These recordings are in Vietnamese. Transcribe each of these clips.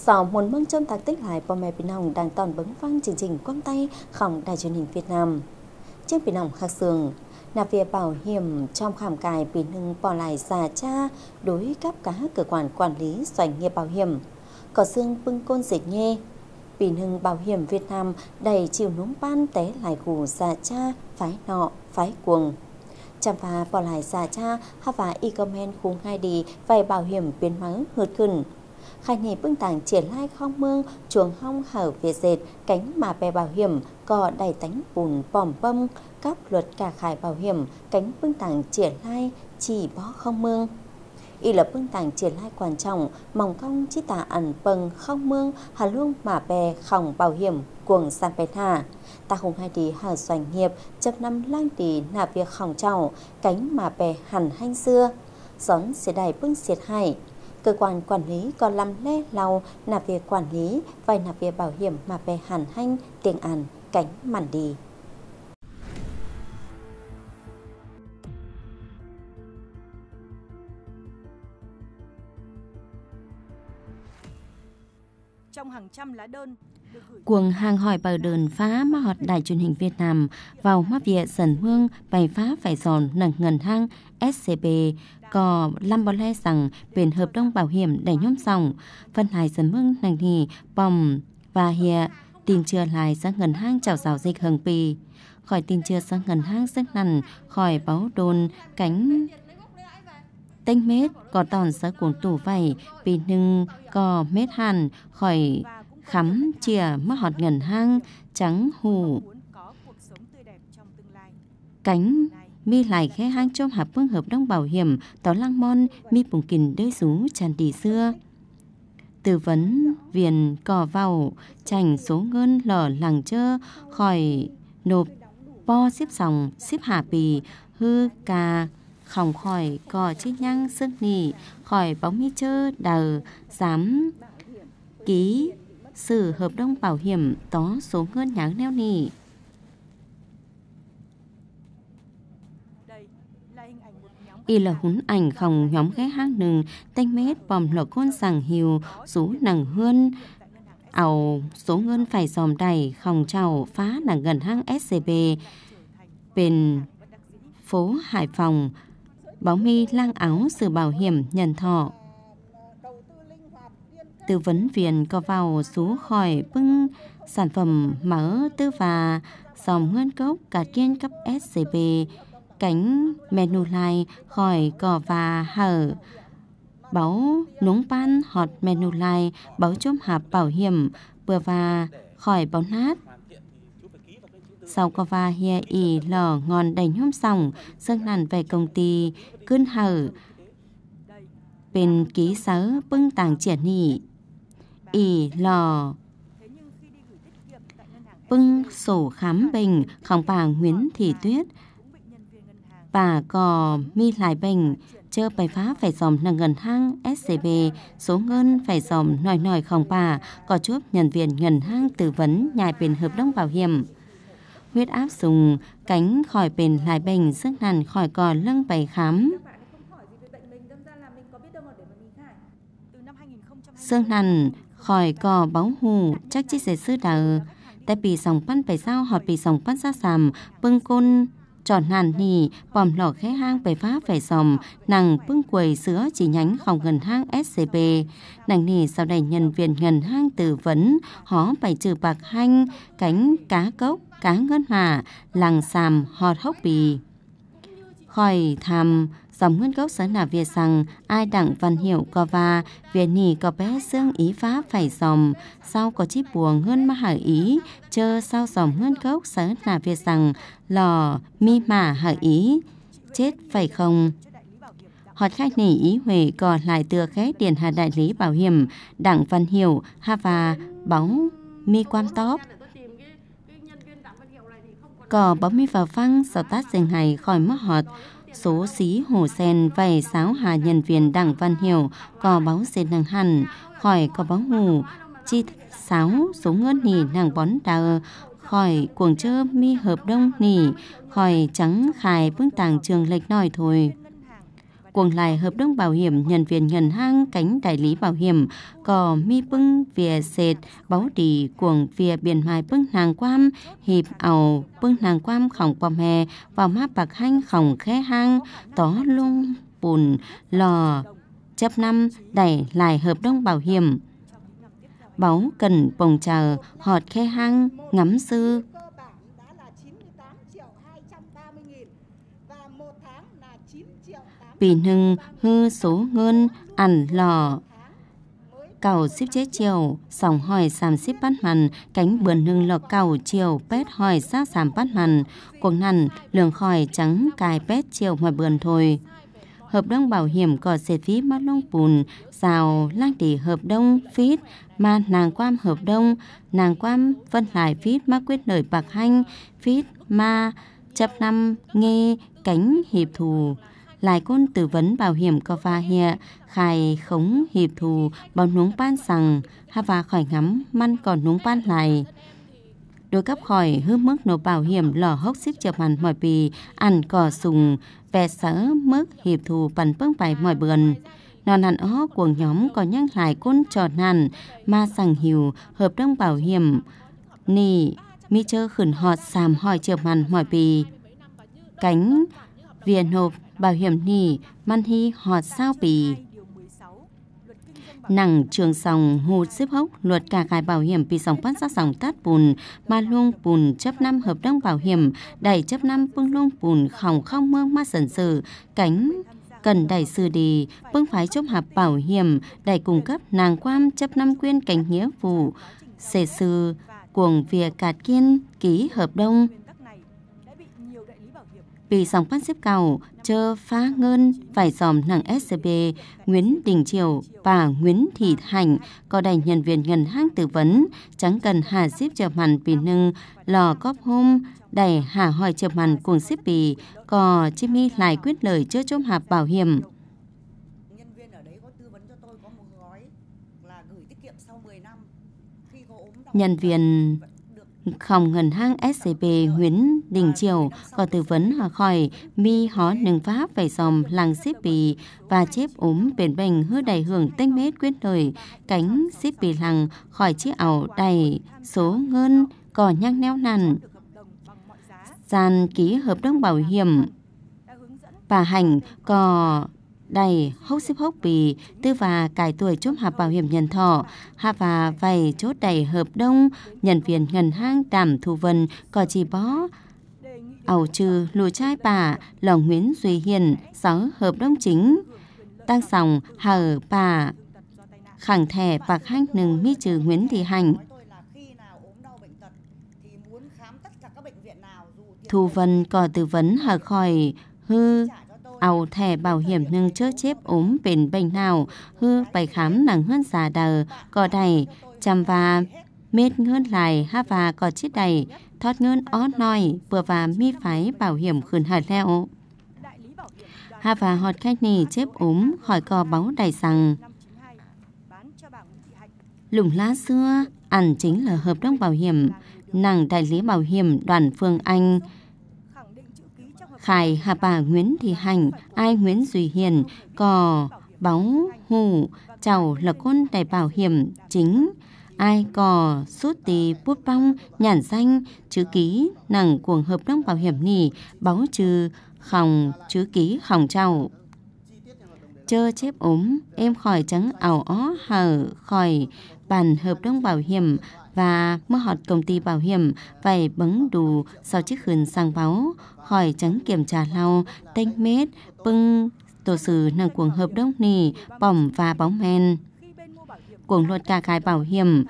Sau một mong châm thạc tích lại bò mẹ bình hồng đang tòn bấn vang chương trình quang tay khổng đài truyền hình Việt Nam. Trên bình hồng khắc sường, là việc bảo hiểm trong khảm cài bình hưng bỏ lại già cha đối cấp các cơ quan quản lý doanh nghiệp bảo hiểm. cỏ xương bưng côn dịch nhê, bình hưng bảo hiểm Việt Nam đầy chiều núm ban té lại gù già cha, phái nọ, phái cuồng. Chăm phá bỏ lại già cha, hạ phá e-comment khung hai đi vài bảo hiểm biến mắng hượt khẩn khai nhị bưng tảng triển lai khong mương chuồng hong hở việt dệt cánh mà bè bảo hiểm cò đầy tánh bùn bòm bâm các luật cả khải bảo hiểm cánh bưng tảng triển lai chỉ bó không mương y lập bưng tảng triển lai quan trọng mong cong chi tả ẩn bần không mương hà luông mà bè khòng bảo hiểm cuồng san bè thả ta hùng hai tỷ hà doanh nghiệp chấp năm lang tỷ nạp việc khòng trào cánh mà bè hẳn hanh xưa gión sẽ đài bưng xiệt hải cơ quan quản lý còn làm lê lau là việc quản lý và là việc bảo hiểm mà về hàn hanh tiền ăn cánh mản đi. Trong hàng trăm lá đơn Cuồng hàng hỏi bờ đờn phá mà họt đài truyền hình Việt Nam vào mắt vịa dần hương bày phá phải giòn nặng ngần hang SCB có lâm bảo lê rằng biển hợp đồng bảo hiểm để nhóm dòng, phân hài dân mưng nành thì bòm và hiện tin chưa lại ra ngân hàng chào giáo dịch hằng pì. Khỏi tin chưa ra ngân hàng rất nằn, khỏi báo đồn cánh tênh mết có toàn ra cuốn tủ vảy vì nưng có mết hàn khỏi khắm chìa mắc hột ngân hàng trắng hù cánh mi lại khe hang trong hạp phương hợp đóng bảo hiểm tỏ lăng mon mi bùng kình đơi rú tràn đi xưa tư vấn viền cò vào chành số ngân lở làng chơ khỏi nộp po xếp sòng xếp hạ bì hư cà khỏng khỏi cò chi nhăng sức nỉ khỏi bóng mi chơ đờ dám ký sử hợp đồng bảo hiểm tó số ngân nháng neo nỉ y là hún ảnh không nhóm ghé hang nừng tênh mét bòm lọ con sàng hiu số nàng hơn ảo số ngân phải dòm đầy không trào phá nàng gần hang scb bên phố hải phòng báo mi lang áo sự bảo hiểm nhận thọ tư vấn viên có vào số khỏi bưng sản phẩm mở tư và dòm nguyên cốc cả kiên cấp scb cánh menulai khỏi cỏ và hở báu núng pan họt menulai báu chôm hạp bảo hiểm vừa và khỏi báu nát sau có và hia ỉ lở ngòn đầy hôm sòng sơn nàn về công ty cơn hở bên ký sớ bưng tàng triển nỉ ỉ lò bưng sổ khám bình khổng bà nguyễn thị tuyết bà có mi lại bệnh chơ bài phá phải dòm nâng ngân hàng SCB, số ngân phải dòm nòi nòi không bà, có chốt nhân viên ngân hàng tư vấn nhài bên hợp đồng bảo hiểm. Huyết áp dùng, cánh khỏi bên lại bệnh, sức nàn khỏi cò lưng bày khám. Sương nằn, khỏi cò báu hù, chắc chiếc giấy sư đờ. Tại bị sòng bắn phải sao họ bị sòng bắn ra sàm, bưng côn tròn hàn nì bòm lỏ khé hang bày phá phải dòng nàng bưng quầy sữa chỉ nhánh phòng ngân hang scb nàng nì sau đây nhân viên ngân hang tư vấn hó bày trừ bạc hanh cánh cá cốc cá ngân hà, làng xàm, hò hốc bì khỏi thàm dòng nguyên gốc sở nà Việt rằng ai đặng văn hiệu có và Việt nhì có bé xương ý phá phải dòng sau có chi buồn hơn mà hở ý chơ sau dòng nguyên gốc sở nà Việt rằng lò mi mà hở ý chết phải không hoặc khách nỉ ý huệ còn lại tựa khế điện hà đại lý bảo hiểm đặng văn hiểu hà và bóng mi quan tóp cò bóng mi vào phăng sau tát dành hay khỏi mất họt số xí hồ sen vầy sáo hà nhân viên đặng văn hiểu có báo dê nàng hẳn khỏi có báo hù chi sáo số ngớt nỉ nàng bón đà khỏi cuồng chơ mi hợp đông nỉ khỏi trắng khải vương tàng trường lệch nòi thôi quần lại hợp đồng bảo hiểm nhân viên ngân hàng cánh đại lý bảo hiểm có mi bưng vỉa sệt báo trì cuồng vỉa biển mai bưng nàng quam hiệp ảo bưng nàng quam khổng quam hè vào má bạc hanh khổng khé hang tó lung bùn lò chấp năm đẩy lại hợp đồng bảo hiểm báo cần bồng chờ họt khe hang ngắm sư vì nưng hư số ngân ẩn lò cầu xếp chế chiều sòng hỏi sàm xếp bắt mằn cánh bườn hưng lọ cầu chiều pét hỏi sát sàm bắt mằn cuộc nằn lường khỏi trắng cài pét chiều ngoài bườn thôi hợp đồng bảo hiểm cỏ sệt phí mắt lông bùn rào lang tỷ hợp đồng phít mà nàng quam hợp đồng nàng quam phân lại phít mắt quyết lời bạc hanh phít ma chấp năm nghe cánh hiệp thù lại côn tư vấn bảo hiểm có va hẹ, khai khống hiệp thù bọn núng ban rằng, ha và khỏi ngắm, măn còn núng ban lại đôi cấp khỏi hư mức nộp bảo hiểm lò hốc xếp chập hẳn mọi bì ăn cỏ sùng vẹt sở mức hiệp thù bắn bưng bài mọi bườn non hẳn ó cuồng nhóm có nhắc lại côn tròn hẳn ma sằng hiểu hợp đồng bảo hiểm nì mi chơ khẩn họt sàm hỏi chập hẳn mọi bì cánh viện nộp bảo hiểm nỉ man hi họt sao bì nặng trường sòng hù xếp hốc luật cả gài bảo hiểm vì sòng phát ra sòng tát bùn mà luôn bùn chấp năm hợp đồng bảo hiểm đẩy chấp năm bưng luôn bùn khỏng không mương ma sần sự cánh cần đẩy sư đề bưng phái chốc hạp bảo hiểm đẩy cung cấp nàng quam chấp năm quyên cảnh nghĩa vụ xề sư cuồng việc cạt kiên ký hợp đồng vì dòng phát xếp cầu Trơ Phá Ngân phải dòm nàng SCB Nguyễn Đình Triều và Nguyễn Thị Hạnh có đại nhân viên ngân hàng tư vấn chẳng cần hà xếp chờ mặn vì nâng lò cóp hôm đẩy hà hỏi chờ mặn cùng xếp bì cò Jimmy lại quyết lời chưa chôm hạp bảo hiểm. Nhân viên không ngân hàng SCB Nguyễn đình chiều có tư vấn hòa khỏi mi hó nâng pháp về dòng làng xếp bì và chép ốm bền bền hứa đầy hưởng tinh mết quyết đời cánh xếp bì làng khỏi chiếc ảo đầy số ngân cỏ nhang neo nằn gian ký hợp đồng bảo hiểm bà hành cò đầy hốc xếp hốc bì tư và cải tuổi chốt hợp bảo hiểm nhân thọ hạ và vầy chốt đầy hợp đông nhân viên ngân hàng đảm thu vân cò chỉ bó ảo trừ lù trai bà lòng Nguyễn Duy Hiền sáu hợp đông chính tăng sòng hà ở bà khẳng thẻ bạc hanh nừng mi trừ Nguyễn Thị hạnh Thu Vân cò tư vấn hở khỏi hư ảo thẻ bảo hiểm nâng chớ chép ốm bền bệnh nào hư bài khám nặng hơn già đờ cò đầy chăm và mệt hơn lại ha và cò chết đầy thoát ngân ó nói vừa và mi phái bảo hiểm khườn hạt leo. Hà và họt khách nì chép ốm khỏi cò báu đài rằng. Lùng lá xưa, ảnh chính là hợp đồng bảo hiểm, nàng đại lý bảo hiểm đoàn phương Anh, khải hà bà nguyễn thị hành ai nguyễn duy hiền cò báu hù chào là côn đại bảo hiểm chính ai cò sút tì bút bong nhản danh chữ ký nằng cuồng hợp đồng bảo hiểm nỉ báo trừ khòng chữ ký hỏng trào chơ chép ốm em khỏi trắng ảo ó hở khỏi bàn hợp đồng bảo hiểm và mơ họt công ty bảo hiểm phải bấn đủ sau chiếc khườn sang báo khỏi trắng kiểm tra lau tênh mết bưng tổ sử nằng cuồng hợp đồng nỉ bỏng và bóng men cuồng luật cả gài bảo hiểm,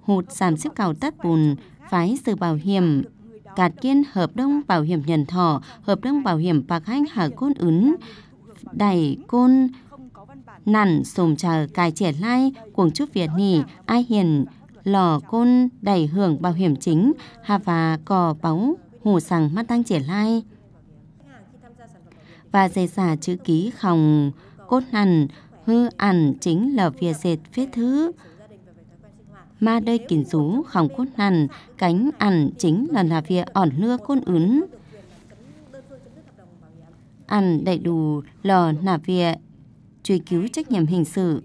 hụt giảm xếp cầu tát bùn, phái sự bảo hiểm, cạt kiên hợp đồng bảo hiểm nhận thọ, hợp đồng bảo hiểm bạc hanh hà côn ứng, đẩy côn, nản sồm chờ cài trẻ lai, cuồng chút việt nhỉ ai hiền, lò côn đẩy hưởng bảo hiểm chính, hà và cò báu, hủ sằng mắt tăng trẻ lai. Và dây xả chữ ký khòng, cốt nằn, hư ản chính là phía dệt viết thứ. mà đây kín rú khỏng cốt nằn, cánh ản chính là là phía ỏn lưa côn ứng. ăn đầy đủ lò nà vịa, truy cứu trách nhiệm hình sự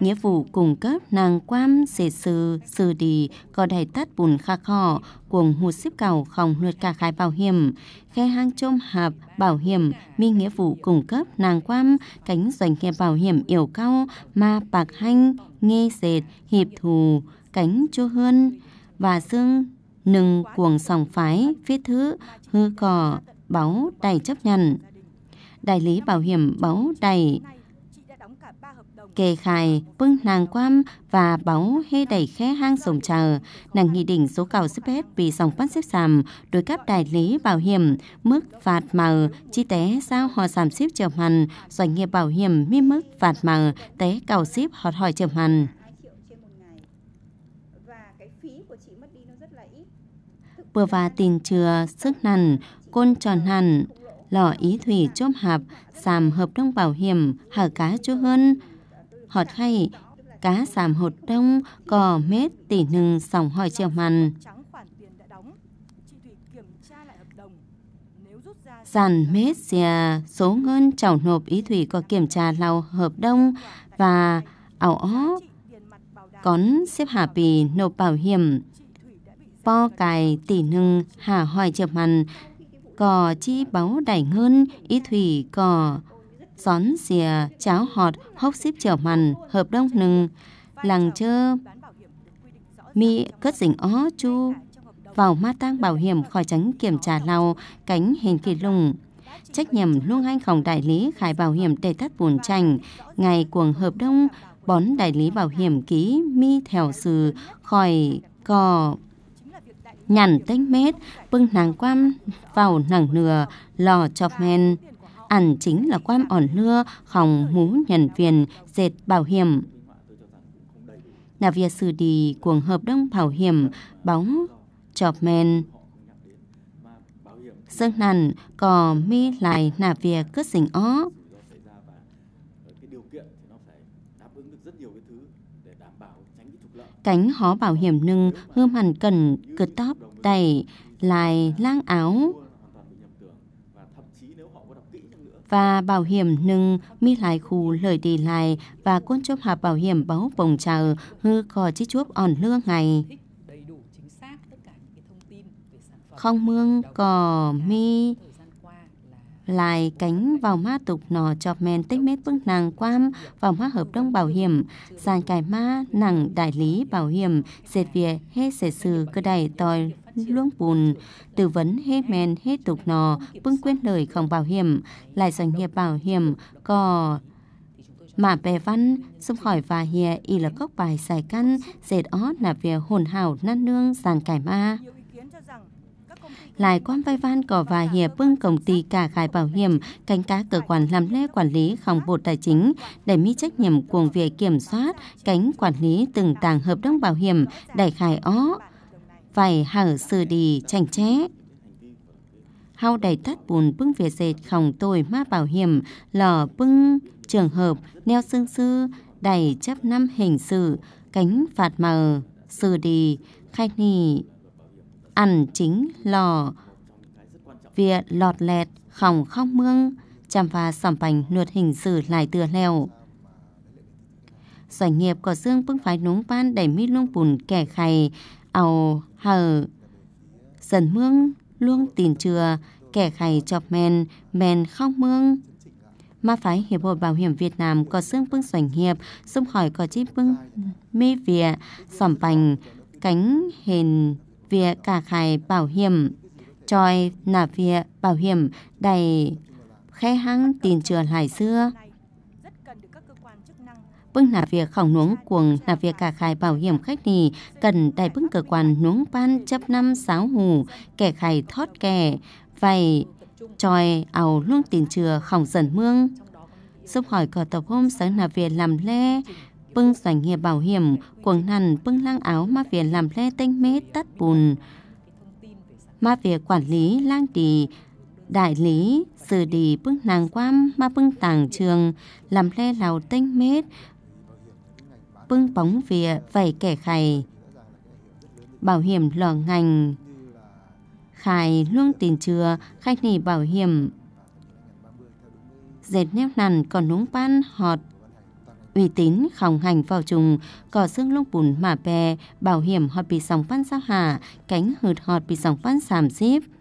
nghĩa vụ cung cấp nàng quam dễ sư sư đi có đầy tát bùn khá khỏ cuồng hụt xếp cầu không luật cả khai bảo hiểm khe hang chôm hạp bảo hiểm mi nghĩa vụ cung cấp nàng quam cánh doanh nghiệp bảo hiểm yểu cao ma bạc hanh nghe dệt hiệp thù cánh chô hơn và xương nừng cuồng sòng phái viết thứ hư cỏ báu đầy chấp nhận đại lý bảo hiểm báu đầy kề khai bưng vâng, nàng quam và báu hê đẩy khe hang sổng chờ. Nàng nghị đỉnh số cầu xếp hết vì dòng bắt xếp giảm, đối cấp đại lý bảo hiểm, mức phạt mờ, chi tế sao họ giảm xếp trở hoàn, doanh nghiệp bảo hiểm mi mức phạt mờ, tế cầu xếp họ hỏi trở hoàn. Bừa và tình chừa, sức nằn, côn tròn hẳn, lọ ý thủy chôm hạp, sàm hợp đồng bảo hiểm, hở cá chú hơn, họt hay cá sàm hột đông cò mết tỉ nừng sòng hỏi treo mằn Giàn mết xìa số ngân chảo nộp ý thủy có kiểm tra lau hợp đông và ảo ó cón xếp hà bì nộp bảo hiểm po cài tỉ nưng hà hỏi treo mằn cò chi báu đẩy ngân ý thủy cò xón xìa, cháo họt, hóc xíp trở mằn, hợp đông nừng, làng chơ, mi cất dình ó chu, vào ma tang bảo hiểm khỏi tránh kiểm tra lau cánh hình kỳ lùng. Trách nhiệm luôn anh khổng đại lý khai bảo hiểm để tắt buồn chành ngày cuồng hợp đông, bón đại lý bảo hiểm ký mi thèo sừ khỏi cò nhằn tênh mết bưng nàng quan vào nàng nửa lò chọc men ẩn chính là quan ổn lưa, khòng mú nhận viền, dệt bảo hiểm. Nà việc xử đi cuồng hợp đông bảo hiểm, bóng, chọp men. Sơn nằn, cò mi lại nà việc cất dình ó. Cánh hó bảo hiểm nưng hươm hẳn cần cượt tóc tẩy lại lang áo, và bảo hiểm nâng mi lại khu lời đi lại và quân chốt hạ bảo hiểm báo vòng chờ hư cò chi chuốc ổn lương ngày không mương cò mi lại cánh vào ma tục nò chọp men tích mét vương nàng quam vào ma hợp đồng bảo hiểm giàn cải ma nặng đại lý bảo hiểm dệt việc hết sệt sự cơ đầy tòi luông bùn, tư vấn hết men hết tục nò, bưng quyết lời không bảo hiểm, lại doanh nghiệp bảo hiểm, có mà bè văn xung khỏi và hè y là cốc bài giải căn dệt ó là về hồn hảo năn nương giàn cải ma lại quan vai van cỏ và hè bưng công ty cả khai bảo hiểm cánh cá cơ quan làm lễ quản lý không bộ tài chính để mi trách nhiệm cuồng về kiểm soát cánh quản lý từng tàng hợp đồng bảo hiểm đại khai ó phải hở sơ đi chảnh ché. Hau đầy tát bùn bưng về dệt khổng tôi ma bảo hiểm, lò bưng trường hợp, neo xương sư, đầy chấp năm hình sự, cánh phạt mờ, sơ đi, khai nì, ăn chính lò, vịa lọt lẹt, khổng không mương, chạm và sỏm bành nuột hình sự lại tựa leo doanh nghiệp có dương bưng phái núng ban đầy mi lung bùn kẻ khay ao hờ dần mương luông tiền chừa kẻ khày chọc men men khóc mương mà phái hiệp hội bảo hiểm Việt Nam có xương bưng xoành hiệp xung khỏi có chip bưng mi vỉa sỏm bành cánh hền vỉa cả khải bảo hiểm tròi nà vỉa bảo hiểm đầy khe hăng tiền chừa lại xưa vâng là việc khổng nuống cuồng là việc cả khai bảo hiểm khách nì cần đại bưng cơ quan nuống ban chấp năm sáu hù kẻ khai thoát kẻ vậy tròi ảo luôn tiền chừa khổng dần mương giúp hỏi cờ tập hôm sáng là việc làm lê bưng doanh nghiệp bảo hiểm quần nằn bưng lang áo ma việc làm lê tinh mê tắt bùn ma việc quản lý lang tỳ đại lý xử đi bưng nàng quam ma bưng tàng trường làm lê lào tinh mết bưng bóng vía vẩy kẻ khày. Bảo hiểm lò ngành Khải luôn tiền chưa khách nỉ bảo hiểm. Dệt nếp nằn còn núng pan họt. Uy tín khòng hành vào trùng, cỏ xương lung bùn mà bè, bảo hiểm họt bị sóng pan sao hạ, cánh hượt họt bị sóng pan xàm xíp.